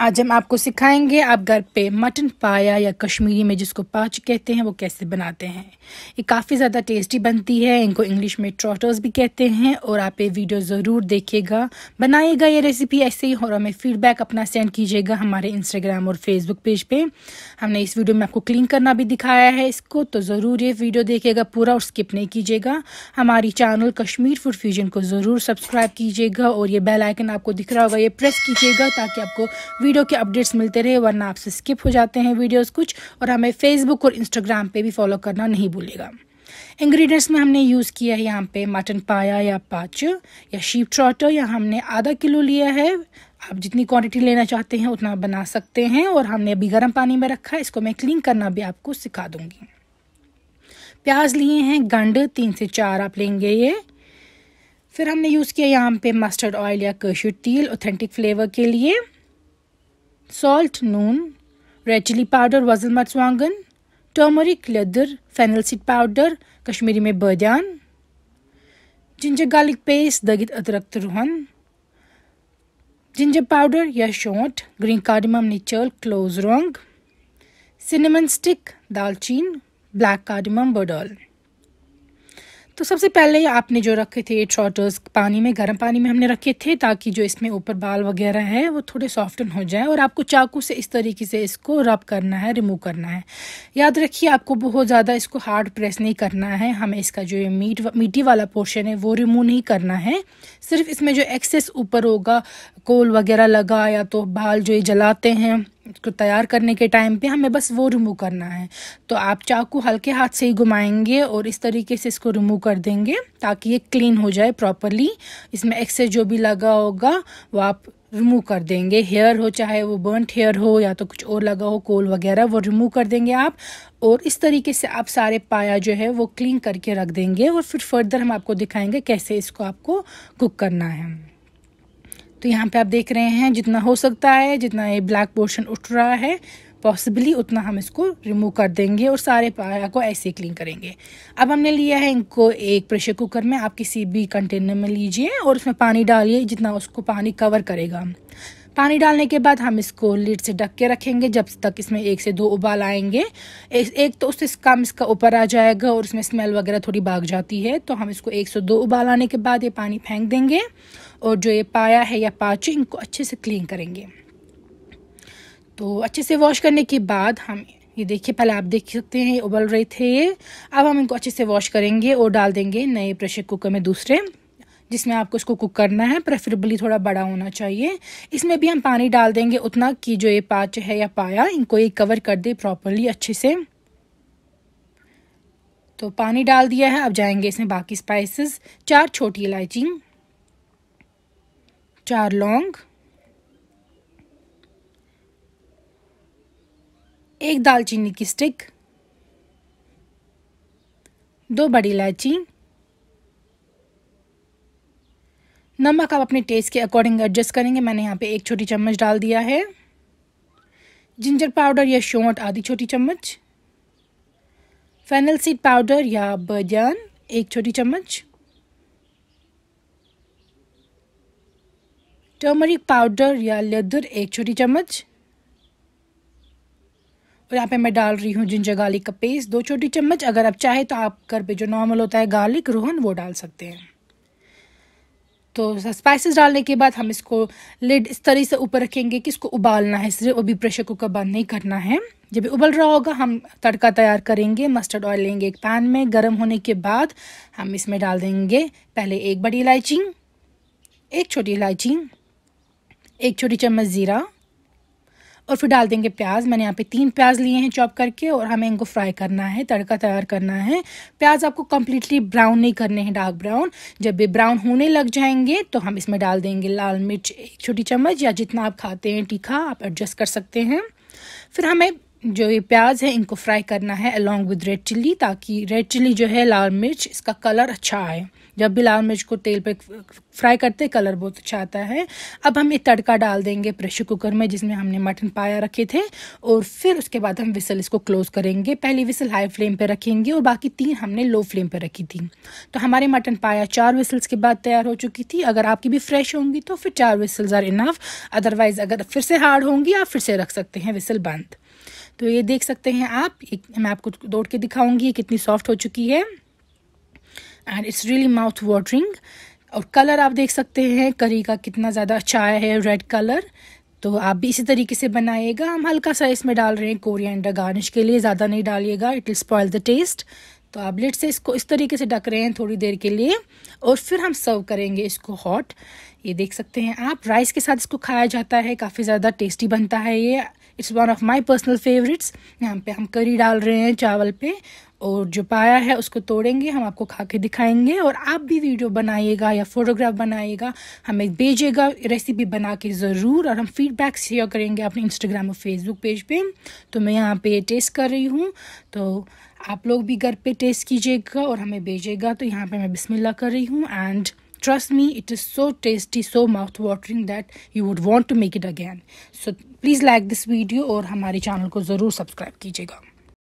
आज हम आपको सिखाएंगे आप घर पे मटन पाया या कश्मीरी में जिसको पाच कहते हैं वो कैसे बनाते हैं ये काफ़ी ज़्यादा टेस्टी बनती है इनको इंग्लिश में ट्रोटर्स भी कहते हैं और आप ये वीडियो ज़रूर देखिएगा बनाइएगा ये रेसिपी ऐसे ही और हमें फ़ीडबैक अपना सेंड कीजिएगा हमारे इंस्टाग्राम और फेसबुक पेज पे हमने इस वीडियो में आपको क्लीन करना भी दिखाया है इसको तो ज़रूर ये वीडियो देखिएगा पूरा और स्किप नहीं कीजिएगा हमारी चैनल कश्मीर फूड फ्यूजन को ज़रूर सब्सक्राइब कीजिएगा और ये बेलाइकन आपको दिख रहा होगा ये प्रेस कीजिएगा ताकि आपको वीडियो के अपडेट्स मिलते रहे वरना आपसे स्किप हो जाते हैं वीडियोस कुछ और हमें फेसबुक और इंस्टाग्राम पर भी फॉलो करना नहीं भूलेगा इंग्रेडिएंट्स में हमने यूज़ किया है यहाँ पे मटन पाया या पाच या शीप ट्रॉटर या हमने आधा किलो लिया है आप जितनी क्वांटिटी लेना चाहते हैं उतना बना सकते हैं और हमने अभी गर्म पानी में रखा है इसको मैं क्लीन करना भी आपको सिखा दूंगी प्याज लिए हैं गंड तीन से चार आप लेंगे ये फिर हमने यूज़ किया यहाँ पे मस्टर्ड ऑयल या कर्शर तेल ऑथेंटिक फ्लेवर के लिए salt noon, red chili powder wazil matswangan, turmeric leather, fennel seed powder, Kashmiri में बदान जिंजर गार्लिक पेस्ट दगित अदरक तुरहन जिंजर पाउडर या शॉट ग्रीन कार्डमम निचल क्लोज रोंग सिनेमन स्टिक दालचीन ब्लैक कार्डमम बडॉल तो सबसे पहले आपने जो रखे थे एट पानी में गर्म पानी में हमने रखे थे ताकि जो इसमें ऊपर बाल वगैरह हैं वो थोड़े सॉफ्टन हो जाए और आपको चाकू से इस तरीके से इसको रब करना है रिमूव करना है याद रखिए आपको बहुत ज़्यादा इसको हार्ड प्रेस नहीं करना है हमें इसका जो ये मीट मीटी वाला पोर्शन है वो रिमूव नहीं करना है सिर्फ इसमें जो एक्सेस ऊपर होगा कोल वगैरह लगा या तो बाल जो ये जलाते हैं उसको तैयार करने के टाइम पे हमें बस वो रिमूव करना है तो आप चाकू हल्के हाथ से ही घुमाएंगे और इस तरीके से इसको रिमूव कर देंगे ताकि ये क्लीन हो जाए प्रॉपरली इसमें एक्सेस जो भी लगा होगा वो आप रिमूव कर देंगे हेयर हो चाहे वो बर्नड हेयर हो या तो कुछ और लगा हो कोल वगैरह वो रिमूव कर देंगे आप और इस तरीके से आप सारे पाया जो है वो क्लीन करके रख देंगे और फिर फर्दर हम आपको दिखाएंगे कैसे इसको आपको कुक करना है तो यहाँ पे आप देख रहे हैं जितना हो सकता है जितना ये ब्लैक पोर्शन उठ रहा है पॉसिबली उतना हम इसको रिमूव कर देंगे और सारे पाया को ऐसे क्लीन करेंगे अब हमने लिया है इनको एक प्रेशर कुकर में आप किसी भी कंटेनर में लीजिए और उसमें पानी डालिए जितना उसको पानी कवर करेगा पानी डालने के बाद हम इसको लीड से ढक के रखेंगे जब तक इसमें एक से दो उबाल आएंगे एक, एक तो उससे काम इसका ऊपर आ जाएगा और उसमें स्मेल वगैरह थोड़ी भाग जाती है तो हम इसको एक से दो उबाल आने के बाद ये पानी फेंक देंगे और जो ये पाया है या पाचे इनको अच्छे से क्लीन करेंगे तो अच्छे से वॉश करने के बाद हम ये देखिए पहले आप देख सकते हैं ये उबल रहे थे ये अब हम इनको अच्छे से वॉश करेंगे और डाल देंगे नए प्रेशर कुकर में दूसरे जिसमें आपको इसको कुक करना है प्रेफरेबली थोड़ा बड़ा होना चाहिए इसमें भी हम पानी डाल देंगे उतना कि जो ये पाच है या पाया इनको ये कवर कर दे प्रॉपरली अच्छे से तो पानी डाल दिया है अब जाएंगे इसमें बाकी स्पाइसेस चार छोटी इलायची चार लौंग एक दालचीनी की स्टिक दो बड़ी इलायची नमक आप अपने टेस्ट के अकॉर्डिंग एडजस्ट करेंगे मैंने यहाँ पे एक छोटी चम्मच डाल दिया है जिंजर पाउडर या शोट आधी छोटी चम्मच फैनल सीड पाउडर या बजान एक छोटी चम्मच टर्मरिक पाउडर या लेदर एक छोटी चम्मच और यहाँ पे मैं डाल रही हूँ जिंजर गार्लिक का पेस्ट दो छोटी चम्मच अगर आप चाहे तो आप घर पे जो नॉर्मल होता है गार्लिक रोहन वो डाल सकते हैं तो स्पाइसेस डालने के बाद हम इसको लिड इस तरह से ऊपर रखेंगे कि इसको उबालना है सिर्फ अभी प्रेशर कुकर बंद नहीं करना है जब उबल रहा होगा हम तड़का तैयार करेंगे मस्टर्ड ऑयल लेंगे एक पैन में गर्म होने के बाद हम इसमें डाल देंगे पहले एक बड़ी इलायची एक छोटी इलायची एक छोटी चम्मच ज़ीरा और फिर डाल देंगे प्याज मैंने यहाँ पे तीन प्याज लिए हैं चॉप करके और हमें इनको फ्राई करना है तड़का तैयार करना है प्याज आपको कम्प्लीटली ब्राउन नहीं करने हैं डार्क ब्राउन जब भी ब्राउन होने लग जाएंगे तो हम इसमें डाल देंगे लाल मिर्च एक छोटी चम्मच या जितना आप खाते हैं तीखा आप एडजस्ट कर सकते हैं फिर हमें जो ये प्याज है इनको फ्राई करना है अलॉन्ग विद रेड चिल्ली ताकि रेड चिल्ली जो है लाल मिर्च इसका कलर अच्छा आए जब भी लाल मिर्च को तेल पे फ्राई करते कलर बहुत अच्छा आता है अब हम ये तड़का डाल देंगे प्रेशर कुकर में जिसमें हमने मटन पाया रखे थे और फिर उसके बाद हम विसल इसको क्लोज़ करेंगे पहली विसल हाई फ्लेम पे रखेंगे और बाकी तीन हमने लो फ्लेम पे रखी थी तो हमारे मटन पाया चार विसल्स के बाद तैयार हो चुकी थी अगर आपकी भी फ्रेश होंगी तो फिर चार विसल्स आर इनफ अदरवाइज़ अगर फिर से हार्ड होंगी आप फिर से रख सकते हैं विसल बंद तो ये देख सकते हैं आप एक, मैं आपको दौड़ के दिखाऊंगी कितनी सॉफ्ट हो चुकी है and it's really mouth watering और कलर आप देख सकते हैं करी का कितना ज़्यादा अच्छा आया है रेड कलर तो आप भी इसी तरीके से बनाइएगा हम हल्का सा इसमें डाल रहे हैं कोरिएंडर गार्निश के लिए ज़्यादा नहीं डालिएगा it will spoil the taste तो आप लेट से इसको इस तरीके से ढक रहे हैं थोड़ी देर के लिए और फिर हम सर्व करेंगे इसको हॉट ये देख सकते हैं आप राइस के साथ इसको खाया जाता है काफ़ी ज़्यादा टेस्टी बनता है ये it's one of my personal favourites यहाँ पे हम करी डाल रहे हैं चावल पे और जो पाया है उसको तोड़ेंगे हम आपको खा के दिखाएंगे और आप भी वीडियो बनाइएगा या फोटोग्राफ बनाइएगा हमें भेजिएगा रेसिपी बना के ज़रूर और हम फीडबैक शेयर करेंगे अपने इंस्टाग्राम और फेसबुक पेज पे तो मैं यहाँ पे टेस्ट कर रही हूँ तो आप लोग भी घर पे टेस्ट कीजिएगा और हमें भेजिएगा तो यहाँ पे मैं बिस्मिल्ला कर रही हूँ and trust me it is so tasty so mouth watering that you would want to make it again so please like this video और हमारे चैनल को ज़रूर सब्सक्राइब कीजिएगा